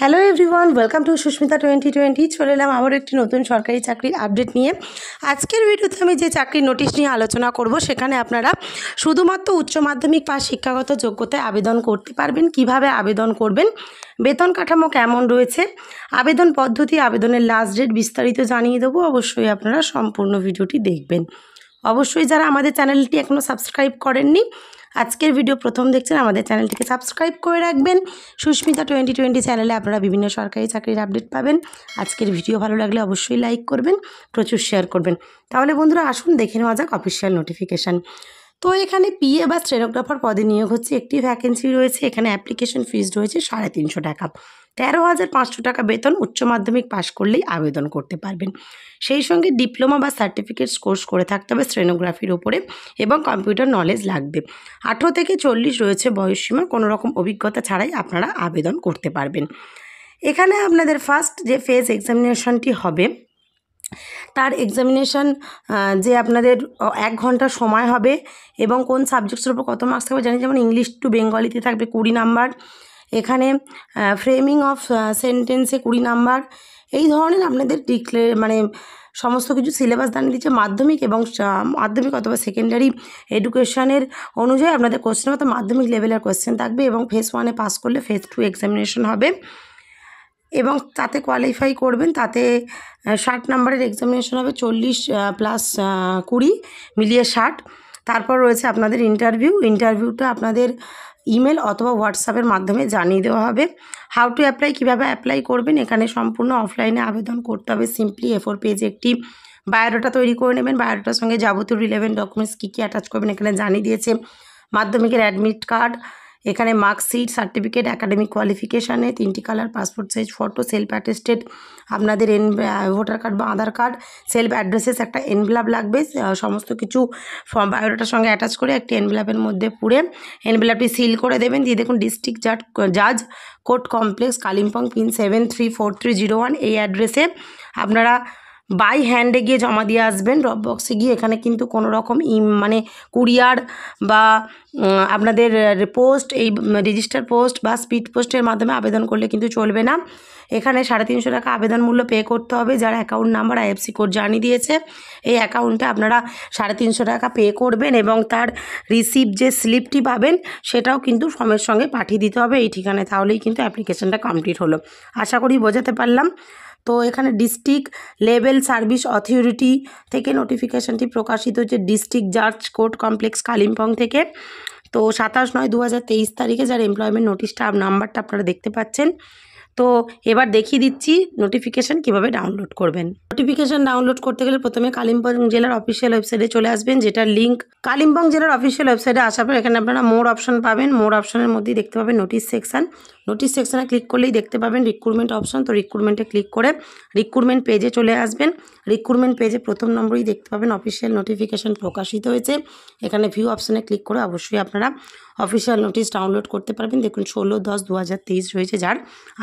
hello everyone welcome to Sushmita twenty twenty চলে এলাম আবার একটি নতুন সরকারি চাকরির আপডেট নিয়ে আজকের ভিডিওতে আমি যে চাকরির নোটিশ নিয়ে আলোচনা করব সেখানে আপনারা শুধুমাত্র উচ্চ মাধ্যমিক পাশ শিক্ষাগত যোগ্যতায় আবেদন করতে পারবেন কিভাবে আবেদন করবেন বেতন কাঠামো কেমন রয়েছে আবেদন পদ্ধতি আবেদনের লাস্ট ডেট বিস্তারিত জানিয়ে দেবো অবশ্যই আপনারা সম্পূর্ণ ভিডিওটি দেখবেন অবশ্যই যারা আমাদের চ্যানেলটি এখনও সাবস্ক্রাইব করেননি আজকের ভিডিও প্রথম দেখছেন আমাদের চ্যানেলটিকে সাবস্ক্রাইব করে রাখবেন সুস্মিতা টোয়েন্টি টোয়েন্টি চ্যানেলে আপনারা বিভিন্ন সরকারি চাকরির আপডেট পাবেন আজকের ভিডিও ভালো লাগলে অবশ্যই লাইক করবেন প্রচুর শেয়ার করবেন তাহলে বন্ধুরা আসুন দেখে নেওয়া যাক অফিসিয়াল নোটিফিকেশান তো এখানে পিএ বা স্টেনোগ্রাফার পদে নিয়োগ হচ্ছে একটি ভ্যাকেন্সি রয়েছে এখানে অ্যাপ্লিকেশন ফিজ রয়েছে সাড়ে তিনশো টাকা তেরো হাজার পাঁচশো টাকা বেতন উচ্চ মাধ্যমিক পাশ করলেই আবেদন করতে পারবেন সেই সঙ্গে ডিপ্লোমা বা সার্টিফিকেটস কোর্স করে থাকতে হবে স্ট্রেনোগ্রাফির ওপরে এবং কম্পিউটার নলেজ লাগবে আঠেরো থেকে চল্লিশ রয়েছে বয়সসীমা কোনো রকম অভিজ্ঞতা ছাড়াই আপনারা আবেদন করতে পারবেন এখানে আপনাদের ফার্স্ট যে ফেজ এক্সামিনেশনটি হবে তার এক্সামিনেশান যে আপনাদের এক ঘন্টা সময় হবে এবং কোন সাবজেক্টসের উপর কত মার্কস থাকবে জানি যেমন ইংলিশ টু বেঙ্গলিতে থাকবে কুড়ি নাম্বার এখানে ফ্রেমিং অফ সেন্টেন্সে কুড়ি নাম্বার এই ধরনের আপনাদের ডিক্লে মানে সমস্ত কিছু সিলেবাস দাঁড়িয়ে দিচ্ছে মাধ্যমিক এবং মাধ্যমিক অথবা সেকেন্ডারি এডুকেশনের অনুযায়ী আপনাদের কোশ্চেন অর্থাৎ মাধ্যমিক লেভেলের কোশ্চেন থাকবে এবং ফেস ওয়ানে পাস করলে ফেস টু এক্সামিনেশন হবে এবং তাতে কোয়ালিফাই করবেন তাতে ষাট নাম্বারের এক্সামিনেশন হবে চল্লিশ প্লাস কুড়ি মিলিয়ে ষাট তারপর রয়েছে আপনাদের ইন্টারভিউ ইন্টারভিউটা আপনাদের ইমেল অথবা হোয়াটসঅ্যাপের মাধ্যমে জানিয়ে দেওয়া হবে হাউ টু অ্যাপ্লাই কীভাবে অ্যাপ্লাই করবেন এখানে সম্পূর্ণ অফলাইনে আবেদন করতে হবে সিম্পলি এ ফোর পেজে একটি বায়োডাটা তৈরি করে নেবেন বায়োডাটার সঙ্গে যাবতীয় রিলেভেন্ট ডকুমেন্টস কী কী অ্যাটাচ করবেন এখানে জানিয়ে দিয়েছে মাধ্যমিকের অ্যাডমিট কার্ড এখানে মার্কশিট সার্টিফিকেট একাডেমিক কোয়ালিফিকেশানে তিনটি colour passport size photo self attested আপনাদের এন ভোটার কার্ড বা আধার কার্ড সেলফ অ্যাড্রেসেস একটা এনভেলাপ লাগবে সমস্ত কিছু ফর্ম বায়োডাটার সঙ্গে অ্যাটাচ করে একটি এনভেলাপের মধ্যে পুড়ে এনভেলাপটি সিল করে দেবেন দিয়ে দেখুন ডিস্ট্রিক্ট জাজ জাজ court complex Kalimpong pin seven three four three zero one এই অ্যাড্রেসে আপনারা বাই হ্যান্ডে গিয়ে জমা দিয়ে আসবেন ড্রপ বক্সে গিয়ে এখানে কিন্তু কোনো রকম ইম মানে কুরিয়ার বা আপনাদের পোস্ট এই রেজিস্টার পোস্ট বা স্পিড পোস্টের মাধ্যমে আবেদন করলে কিন্তু চলবে না এখানে সাড়ে তিনশো টাকা আবেদন মূল্য পে করতে হবে যার অ্যাকাউন্ট নাম্বার আইএফসি কোড জানিয়ে দিয়েছে এই অ্যাকাউন্টে আপনারা সাড়ে তিনশো টাকা পে করবেন এবং তার রিসিভ যে স্লিপটি পাবেন সেটাও কিন্তু ফর্মের সঙ্গে পাঠিয়ে দিতে হবে এই ঠিকানায় তাহলেই কিন্তু অ্যাপ্লিকেশনটা কমপ্লিট হলো আশা করি বোঝাতে পারলাম তো এখানে ডিস্ট্রিক্ট লেভেল সার্ভিস অথরিটি থেকে নোটিফিকেশানটি প্রকাশিত হচ্ছে district judge court complex Kalimpong থেকে তো সাতাশ নয় দু তারিখে যার এমপ্লয়মেন্ট নোটিশটা নাম্বারটা আপনারা দেখতে পাচ্ছেন তো এবার দেখিয়ে দিচ্ছি নোটিফিকেশান কিভাবে ডাউনলোড করবেন নোটিফিকেশান ডাউনলোড করতে গেলে প্রথমে কালিম্পং জেলার অফিসিয়াল ওয়েবসাইটে চলে আসবেন যেটার লিঙ্ক কালিম্পং জেলার অফিসিয়াল ওয়েবসাইটে আসার পর এখানে আপনারা মোর অপশন পাবেন মোর অপশনের মধ্যেই দেখতে পাবেন নোটিশ সেকশান নোটিশ সেকশানে ক্লিক করলেই দেখতে পাবেন রিক্রুটমেন্ট অপশন তো রিক্রুটমেন্টে ক্লিক করে রিক্রুটমেন্ট পেজে চলে আসবেন রিক্রুটমেন্ট পেজে প্রথম নম্বরেই দেখতে পাবেন অফিসিয়াল নোটিফিকেশান প্রকাশিত হয়েছে এখানে ভিউ অপশানে ক্লিক করে অবশ্যই আপনারা অফিসিয়াল নোটিশ ডাউনলোড করতে পারবেন দেখুন ষোলো দশ দু রয়েছে যার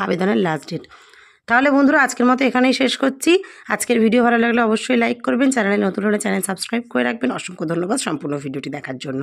আবেদন আবেদনের লাস্ট ডেট তাহলে বন্ধুরা আজকের মতো এখানেই শেষ করছি আজকের ভিডিও ভালো লাগলে অবশ্যই লাইক করবেন চ্যানেলে নতুন হলে চ্যানেল সাবস্ক্রাইব করে রাখবেন অসংখ্য ধন্যবাদ সম্পূর্ণ ভিডিওটি দেখার জন্য